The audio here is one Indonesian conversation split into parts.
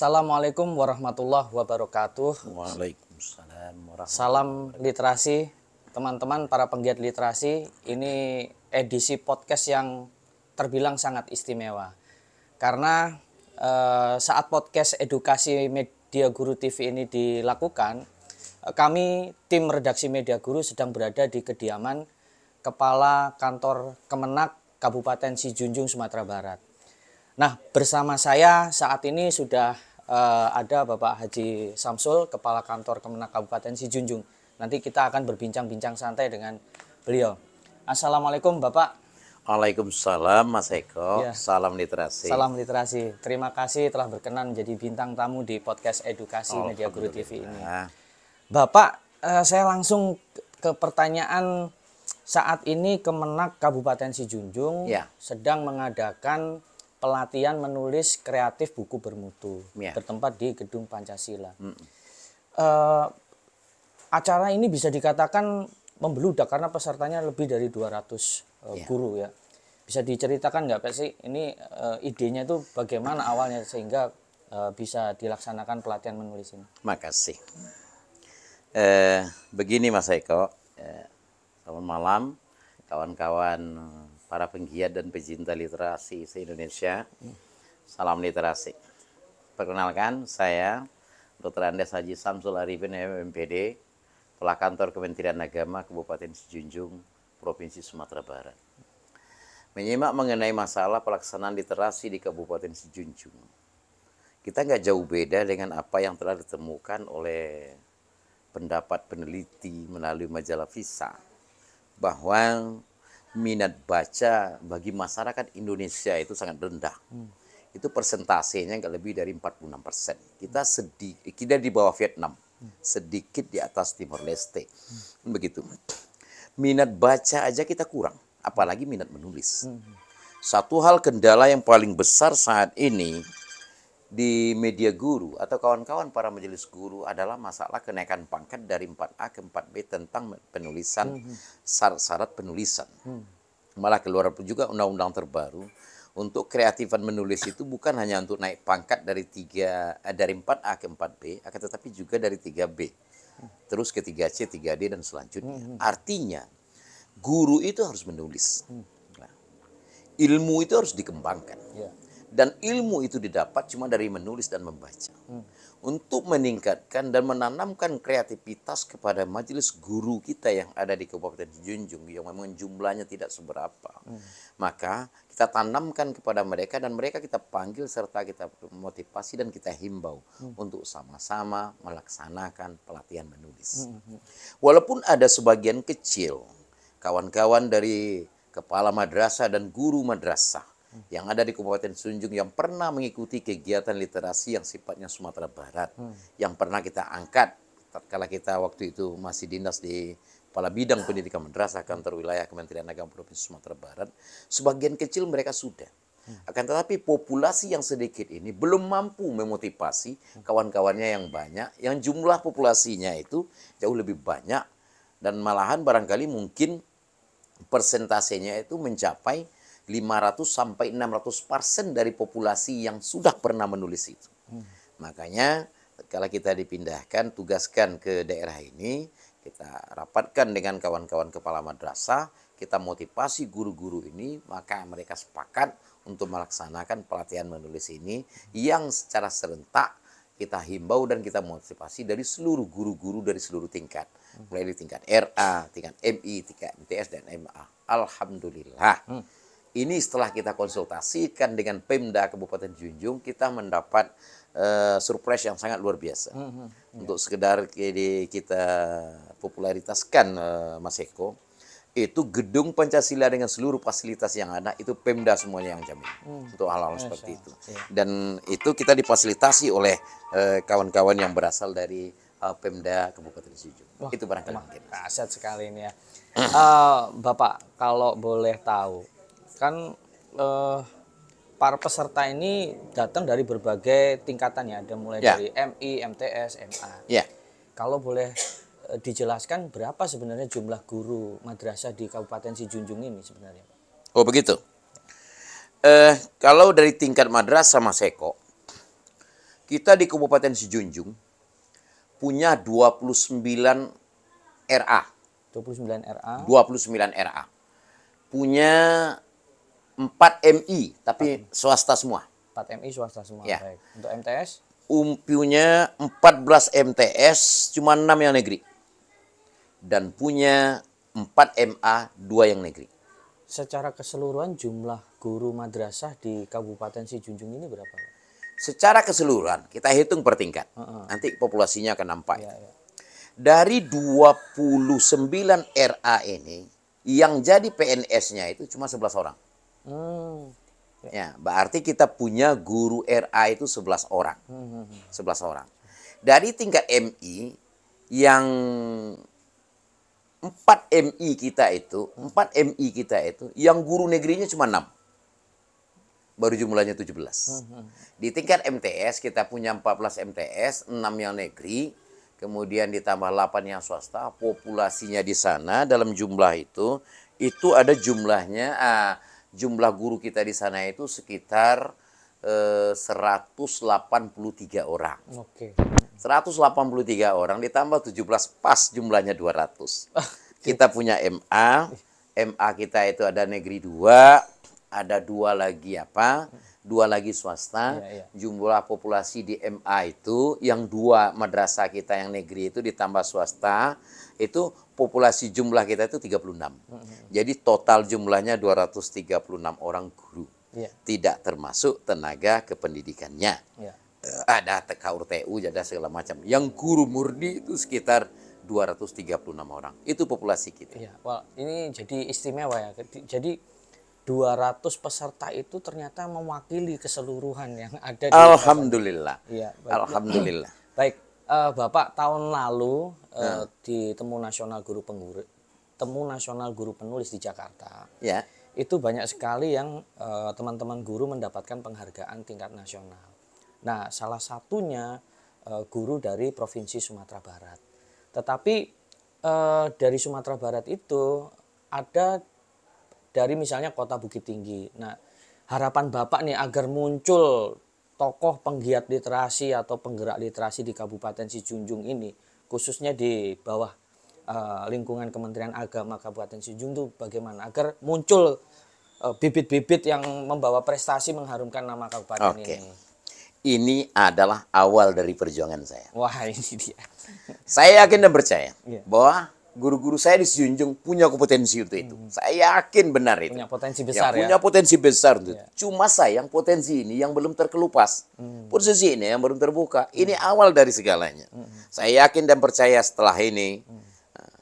Assalamualaikum warahmatullahi wabarakatuh. Waalaikumsalam warahmatullahi Salam literasi, teman-teman para penggiat literasi. Ini edisi podcast yang terbilang sangat istimewa. Karena eh, saat podcast edukasi Media Guru TV ini dilakukan, eh, kami tim redaksi Media Guru sedang berada di kediaman Kepala Kantor Kemenak Kabupaten Sijunjung Sumatera Barat. Nah, bersama saya saat ini sudah uh, ada Bapak Haji Samsul, Kepala Kantor Kemenak Kabupaten Sijunjung. Nanti kita akan berbincang-bincang santai dengan beliau. Assalamualaikum Bapak. Waalaikumsalam Mas Eko. Ya. Salam literasi. Salam literasi. Terima kasih telah berkenan menjadi bintang tamu di podcast edukasi oh, Media Guru TV ini. Bapak, uh, saya langsung ke pertanyaan saat ini Kemenak Kabupaten Sijunjung ya. sedang mengadakan pelatihan menulis kreatif buku bermutu yeah. bertempat di gedung Pancasila. Mm. Uh, acara ini bisa dikatakan membeludak karena pesertanya lebih dari 200 uh, yeah. guru ya. Bisa diceritakan nggak Pak sih ini uh, idenya itu bagaimana awalnya sehingga uh, bisa dilaksanakan pelatihan menulis ini? Makasih. Eh, begini Mas Eko, eh, selamat malam kawan-kawan para penggiat dan pecinta literasi se-Indonesia. Salam literasi. Perkenalkan, saya Dr. Andes Haji Samsul Arifin, MMPD, Kepala Kantor Kementerian Agama Kabupaten Sejunjung, Provinsi Sumatera Barat. Menyimak mengenai masalah pelaksanaan literasi di Kabupaten Sejunjung. Kita nggak jauh beda dengan apa yang telah ditemukan oleh pendapat peneliti melalui majalah Visa bahwa minat baca bagi masyarakat Indonesia itu sangat rendah. Hmm. Itu persentasenya nggak lebih dari 46 persen. Kita sedikit, kita di bawah Vietnam, hmm. sedikit di atas Timor Leste, hmm. begitu. Minat baca aja kita kurang, apalagi minat menulis. Hmm. Satu hal kendala yang paling besar saat ini di media guru atau kawan-kawan para majelis guru adalah masalah kenaikan pangkat dari 4A ke 4B tentang penulisan hmm, hmm. syarat-syarat penulisan. Hmm. Malah keluar juga undang-undang terbaru untuk kreatifan menulis itu bukan hanya untuk naik pangkat dari 3 eh, dari 4A ke 4B akan tetapi juga dari 3B. Terus ke 3C, 3D dan selanjutnya. Artinya guru itu harus menulis. Nah, ilmu itu harus dikembangkan. Yeah dan ilmu itu didapat cuma dari menulis dan membaca. Hmm. Untuk meningkatkan dan menanamkan kreativitas kepada majelis guru kita yang ada di Kabupaten Junjung yang memang jumlahnya tidak seberapa. Hmm. Maka kita tanamkan kepada mereka dan mereka kita panggil serta kita motivasi dan kita himbau hmm. untuk sama-sama melaksanakan pelatihan menulis. Hmm. Walaupun ada sebagian kecil kawan-kawan dari kepala madrasah dan guru madrasah yang ada di Kabupaten Sunjung yang pernah mengikuti kegiatan literasi yang sifatnya Sumatera Barat hmm. yang pernah kita angkat tatkala kita waktu itu masih dinas di Kepala Bidang Pendidikan Madrasah Kantor Wilayah Kementerian Agama Provinsi Sumatera Barat, sebagian kecil mereka sudah. Hmm. Akan tetapi populasi yang sedikit ini belum mampu memotivasi hmm. kawan-kawannya yang banyak, yang jumlah populasinya itu jauh lebih banyak dan malahan barangkali mungkin persentasenya itu mencapai 500 sampai 600 persen dari populasi yang sudah pernah menulis itu. Hmm. Makanya kalau kita dipindahkan, tugaskan ke daerah ini, kita rapatkan dengan kawan-kawan kepala madrasah, kita motivasi guru-guru ini, maka mereka sepakat untuk melaksanakan pelatihan menulis ini yang secara serentak kita himbau dan kita motivasi dari seluruh guru-guru dari seluruh tingkat. Hmm. Mulai dari tingkat RA, tingkat MI, tingkat MTS, dan MA. Alhamdulillah. Hmm ini setelah kita konsultasikan dengan Pemda Kabupaten Junjung, kita mendapat uh, surprise yang sangat luar biasa. Mm -hmm. Untuk sekedar kita popularitaskan uh, Mas Eko, itu gedung Pancasila dengan seluruh fasilitas yang ada itu Pemda semuanya yang jamin hmm. untuk hal-hal seperti itu iya. dan itu kita difasilitasi oleh eh, kawan-kawan uh, yang berasal dari uh, Pemda Kabupaten Sijung itu barangkali mungkin aset sekali ini ya uh, Bapak kalau boleh tahu kan eh, para peserta ini datang dari berbagai tingkatan ya, ada mulai ya. dari MI, MTS, MA. Ya. Kalau boleh eh, dijelaskan berapa sebenarnya jumlah guru madrasah di Kabupaten Sijunjung ini sebenarnya? Oh begitu. Eh, kalau dari tingkat madrasah Mas Eko, kita di Kabupaten Sijunjung punya 29 RA. 29 RA. 29 RA. Punya 4 MI, tapi 4. swasta semua. 4 MI swasta semua. Ya. Baik. Untuk MTS? Umpiunya 14 MTS, cuma 6 yang negeri. Dan punya 4 MA, 2 yang negeri. Secara keseluruhan jumlah guru madrasah di Kabupaten Sijunjung ini berapa? Secara keseluruhan, kita hitung per tingkat. Uh -huh. Nanti populasinya akan nampak. Ya, ya. Dari 29 RA ini, yang jadi PNS-nya itu cuma 11 orang. Hmm. Ya, berarti kita punya guru RA itu 11 orang. Hmm. 11 hmm, hmm. orang. Dari tingkat MI yang 4 MI kita itu, 4 MI kita itu yang guru negerinya cuma 6 baru jumlahnya 17. Hmm, hmm. Di tingkat MTS kita punya 14 MTS, 6 yang negeri, kemudian ditambah 8 yang swasta, populasinya di sana dalam jumlah itu itu ada jumlahnya uh, jumlah guru kita di sana itu sekitar eh, 183 orang. Oke. Okay. 183 orang ditambah 17 pas jumlahnya 200. Ah, kita punya MA, MA kita itu ada negeri 2, ada dua lagi apa? dua lagi swasta. Ya, ya. Jumlah populasi di MA itu yang dua madrasah kita yang negeri itu ditambah swasta itu populasi jumlah kita itu 36. Hmm. Jadi total jumlahnya 236 orang guru. Ya. Tidak termasuk tenaga kependidikannya. Ya. ada TKUR TU ada segala macam. Yang guru murni itu sekitar 236 orang. Itu populasi kita. Ya, well, ini jadi istimewa ya. Jadi 200 peserta itu ternyata mewakili keseluruhan yang ada di Alhamdulillah. Ya, baik. Alhamdulillah. Baik, uh, Bapak tahun lalu uh, hmm. di Temu Nasional Guru Pengguru Temu Nasional Guru Penulis di Jakarta. Ya. Itu banyak sekali yang eh, teman-teman uh, guru mendapatkan penghargaan tingkat nasional. Nah, salah satunya uh, guru dari Provinsi Sumatera Barat. Tetapi uh, dari Sumatera Barat itu ada dari misalnya kota Bukit Tinggi. Nah, harapan Bapak nih agar muncul tokoh penggiat literasi atau penggerak literasi di Kabupaten Sijunjung ini, khususnya di bawah uh, lingkungan Kementerian Agama Kabupaten Sijunjung itu bagaimana agar muncul eh, bibit-bibit uh, yang membawa prestasi mengharumkan nama kabupaten okay. ini. Ini adalah awal dari perjuangan saya. Wah, ini dia. Saya yakin dan percaya yeah. bahwa guru-guru saya di Sijunjung punya kompetensi untuk itu. Hmm. Saya yakin benar itu. Punya potensi ya, besar ya. Punya potensi besar untuk yeah. itu. Ya. Cuma sayang potensi ini yang belum terkelupas. Hmm. Posisi ini yang belum terbuka. Hmm. Ini awal dari segalanya. Hmm. Saya yakin dan percaya setelah ini hmm. Eh,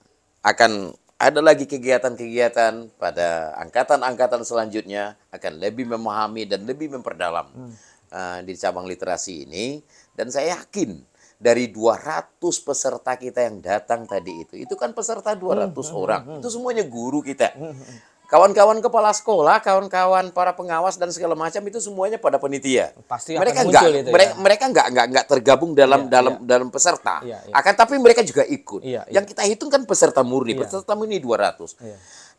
akan ada lagi kegiatan-kegiatan pada angkatan-angkatan selanjutnya akan lebih memahami dan lebih memperdalam hmm. uh, di cabang literasi ini dan saya yakin dari 200 peserta kita yang datang tadi itu, itu kan peserta 200 hmm, orang. Hmm, hmm. Itu semuanya guru kita. Kawan-kawan kepala sekolah, kawan-kawan para pengawas dan segala macam itu semuanya pada penitia. Pasti mereka enggak ya. mereka, ya? mereka enggak enggak enggak tergabung dalam ya, dalam ya. dalam peserta. Ya, ya. Akan tapi mereka juga ikut. Ya, ya. Yang kita hitung kan peserta murni, ya. peserta murni 200. Ya.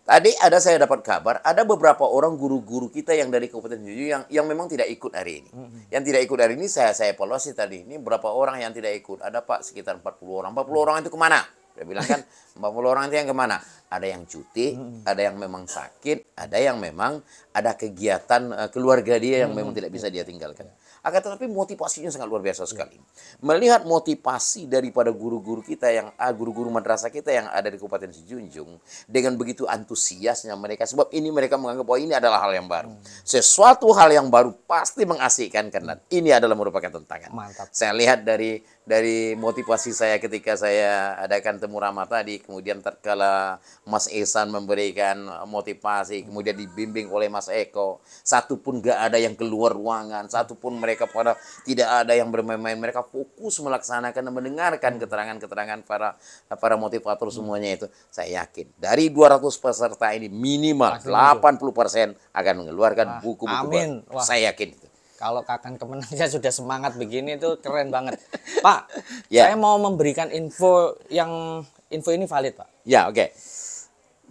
Tadi ada saya dapat kabar ada beberapa orang guru-guru kita yang dari Kabupaten Jujur yang yang memang tidak ikut hari ini. Yang tidak ikut hari ini saya saya evaluasi tadi. Ini berapa orang yang tidak ikut? Ada Pak sekitar 40 orang. 40 mm. orang itu kemana? Dia bilang kan 40 orang itu yang kemana? Ada yang cuti, ada yang memang sakit, ada yang memang ada kegiatan eh, keluarga dia yang memang tidak bisa dia tinggalkan. Akan tetapi motivasinya sangat luar biasa sekali. Melihat motivasi daripada guru-guru kita yang ah, guru-guru madrasah kita yang ada di Kabupaten Sijunjung dengan begitu antusiasnya mereka sebab ini mereka menganggap bahwa ini adalah hal yang baru. Sesuatu hal yang baru pasti mengasihkan karena ini adalah merupakan tantangan. Mantap. Saya lihat dari dari motivasi saya ketika saya adakan temu ramah tadi, kemudian terkala Mas Esan memberikan motivasi, kemudian dibimbing oleh Mas Eko, satu pun gak ada yang keluar ruangan, satu pun mereka pada tidak ada yang bermain-main, mereka fokus melaksanakan dan mendengarkan keterangan-keterangan para para motivator semuanya itu. Saya yakin dari 200 peserta ini minimal 80% akan mengeluarkan buku-buku Saya yakin itu kalau kakan Kemenangnya sudah semangat begini itu keren banget. Pak, yeah. saya mau memberikan info yang info ini valid, Pak. Ya, yeah, oke. Okay.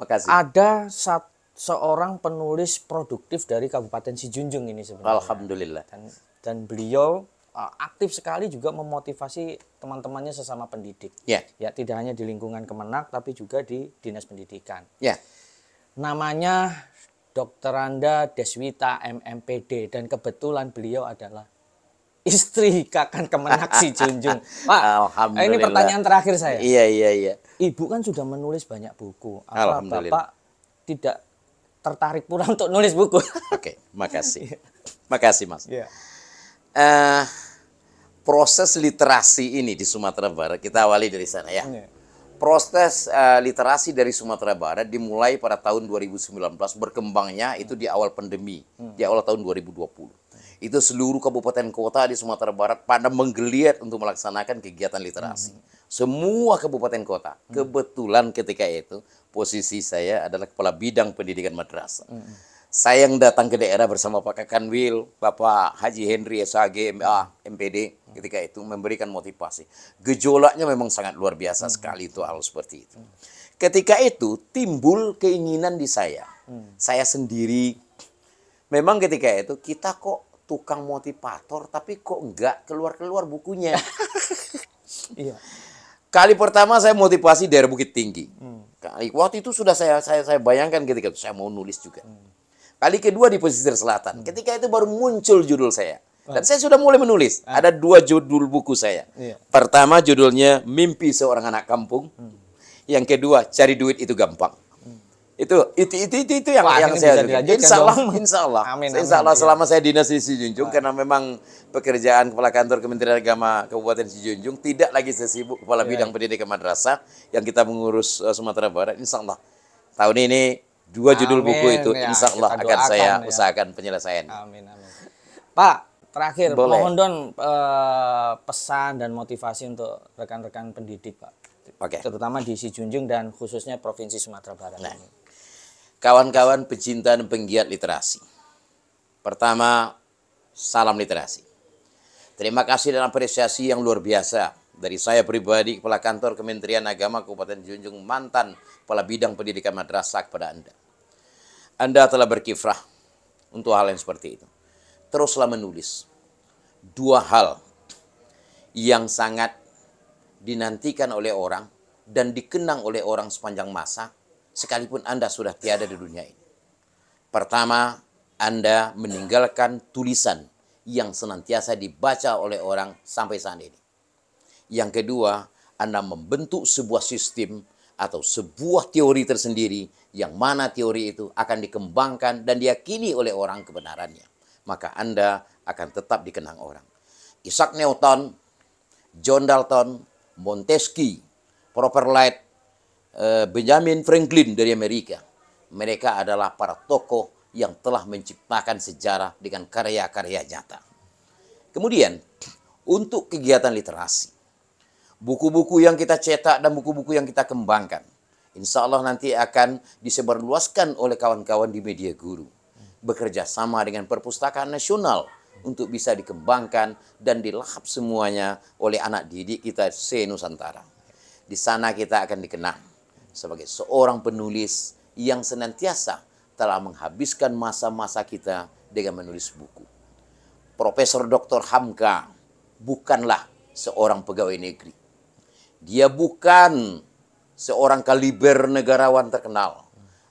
Makasih. Ada saat seorang penulis produktif dari Kabupaten Sijunjung ini sebenarnya. Alhamdulillah. Dan, dan beliau eh, aktif sekali juga memotivasi teman-temannya sesama pendidik. Yeah. Ya, tidak hanya di lingkungan Kemenak tapi juga di Dinas Pendidikan. Ya. Yeah. Namanya Dr. Randa Deswita MMPD dan kebetulan beliau adalah istri kakan Kemenak si Junjung. Pak, Alhamdulillah. ini pertanyaan terakhir saya. Iya, iya, iya. Ibu kan sudah menulis banyak buku. Apa Bapak tidak tertarik pula untuk nulis buku? Oke, makasih. makasih, Mas. Iya. Uh, proses literasi ini di Sumatera Barat kita awali dari sana ya. Iya. Proses uh, literasi dari Sumatera Barat dimulai pada tahun 2019 berkembangnya itu di awal pandemi, hmm. di awal tahun 2020. Itu seluruh kabupaten kota di Sumatera Barat pada menggeliat untuk melaksanakan kegiatan literasi. Hmm. Semua kabupaten kota. Hmm. Kebetulan ketika itu posisi saya adalah kepala bidang pendidikan madrasah. Hmm. Saya yang datang ke daerah bersama Pak Kakanwil, Bapak Haji Henry SAG MA, MPD ketika itu memberikan motivasi. Gejolaknya memang sangat luar biasa hmm. sekali itu hal seperti itu. Ketika itu timbul keinginan di saya. Hmm. Saya sendiri memang ketika itu kita kok tukang motivator tapi kok enggak keluar-keluar bukunya. Iya. Kali pertama saya motivasi dari Bukit Tinggi. Hmm. Kali waktu itu sudah saya saya saya bayangkan ketika itu saya mau nulis juga. Kali kedua di pesisir selatan. Ketika itu baru muncul judul saya dan saya sudah mulai menulis. Ah. Ada dua judul buku saya. Iya. Pertama judulnya Mimpi Seorang Anak Kampung. Hmm. Yang kedua Cari Duit Itu Gampang. Hmm. Itu, itu itu itu itu yang Wah, yang saya insya Allah, insya Allah, amin, amin, insya Allah iya. selama saya dinas di Sijunjung ah. karena memang pekerjaan kepala kantor Kementerian Agama Kabupaten Sijunjung tidak lagi sesibuk kepala iya. bidang pendidikan madrasah yang kita mengurus uh, Sumatera Barat. Insya Allah tahun ini dua judul buku itu ya, insya Allah akan saya ya. usahakan penyelesaian. Amin amin. Pak, Terakhir, Boleh. mohon don e, pesan dan motivasi untuk rekan-rekan pendidik, Pak. Oke. Okay. Terutama di Sijunjung dan khususnya Provinsi Sumatera Barat nah, ini. Kawan-kawan pecinta dan penggiat literasi. Pertama, salam literasi. Terima kasih dan apresiasi yang luar biasa dari saya pribadi, Kepala Kantor Kementerian Agama Kabupaten Junjung, mantan Kepala Bidang Pendidikan Madrasah kepada Anda. Anda telah berkifrah untuk hal yang seperti itu teruslah menulis. Dua hal yang sangat dinantikan oleh orang dan dikenang oleh orang sepanjang masa sekalipun Anda sudah tiada di dunia ini. Pertama, Anda meninggalkan tulisan yang senantiasa dibaca oleh orang sampai saat ini. Yang kedua, Anda membentuk sebuah sistem atau sebuah teori tersendiri yang mana teori itu akan dikembangkan dan diyakini oleh orang kebenarannya maka Anda akan tetap dikenang orang. Isaac Newton, John Dalton, Montesquieu, Properlight, eh, Benjamin Franklin dari Amerika. Mereka adalah para tokoh yang telah menciptakan sejarah dengan karya-karya nyata. Kemudian, untuk kegiatan literasi, buku-buku yang kita cetak dan buku-buku yang kita kembangkan, insya Allah nanti akan disebarluaskan oleh kawan-kawan di media guru bekerja sama dengan perpustakaan nasional untuk bisa dikembangkan dan dilahap semuanya oleh anak didik kita se Nusantara. Di sana kita akan dikenang sebagai seorang penulis yang senantiasa telah menghabiskan masa-masa kita dengan menulis buku. Profesor Dr. Hamka bukanlah seorang pegawai negeri. Dia bukan seorang kaliber negarawan terkenal.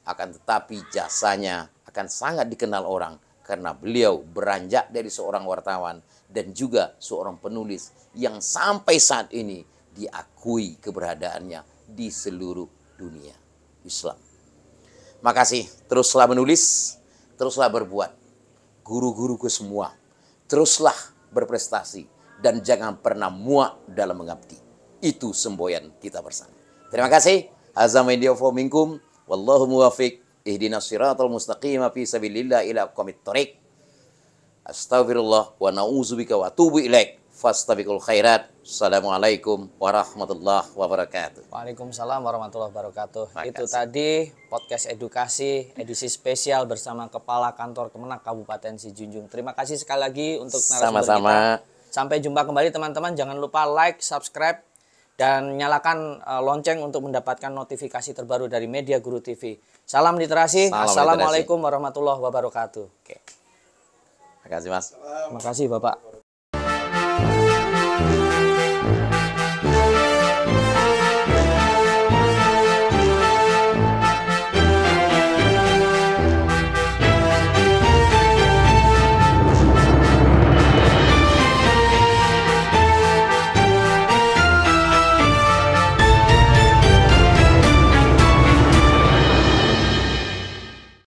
Akan tetapi jasanya akan sangat dikenal orang karena beliau beranjak dari seorang wartawan dan juga seorang penulis yang sampai saat ini diakui keberadaannya di seluruh dunia Islam. Makasih, teruslah menulis, teruslah berbuat. Guru-guruku semua, teruslah berprestasi dan jangan pernah muak dalam mengabdi. Itu semboyan kita bersama. Terima kasih. Hazam minkum. Wallahu muwafiq. Ihdinas siratal mustaqim fi sabilillah ila aqwamit thariq. Astaghfirullah wa na'udzubika wa atubu ilaik. Fastabiqul khairat. Assalamualaikum warahmatullahi wabarakatuh. Waalaikumsalam warahmatullahi wabarakatuh. Makasih. Itu tadi podcast edukasi edisi spesial bersama Kepala Kantor Kemenak Kabupaten Sijunjung. Terima kasih sekali lagi untuk narasumber Sama-sama. kita. Sampai jumpa kembali teman-teman. Jangan lupa like, subscribe, dan nyalakan eh, lonceng untuk mendapatkan notifikasi terbaru dari Media Guru TV. Salam literasi. Salam Assalamualaikum literasi. warahmatullahi wabarakatuh. Oke. Terima kasih Mas. Terima kasih Bapak.